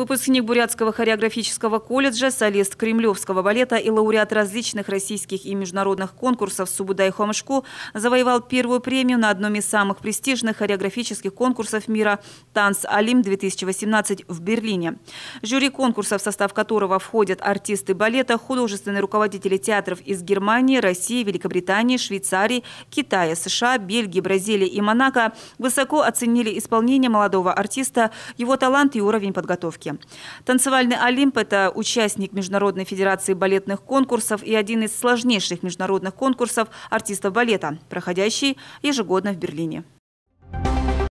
Выпускник Бурятского хореографического колледжа, солист Кремлевского балета и лауреат различных российских и международных конкурсов Субудай Хомышку завоевал первую премию на одном из самых престижных хореографических конкурсов мира «Танц Алим-2018» в Берлине. Жюри конкурса, в состав которого входят артисты балета, художественные руководители театров из Германии, России, Великобритании, Швейцарии, Китая, США, Бельгии, Бразилии и Монако, высоко оценили исполнение молодого артиста, его талант и уровень подготовки. Минске. Танцевальный Олимп – это участник Международной Федерации балетных конкурсов и один из сложнейших международных конкурсов артистов балета, проходящий ежегодно в Берлине.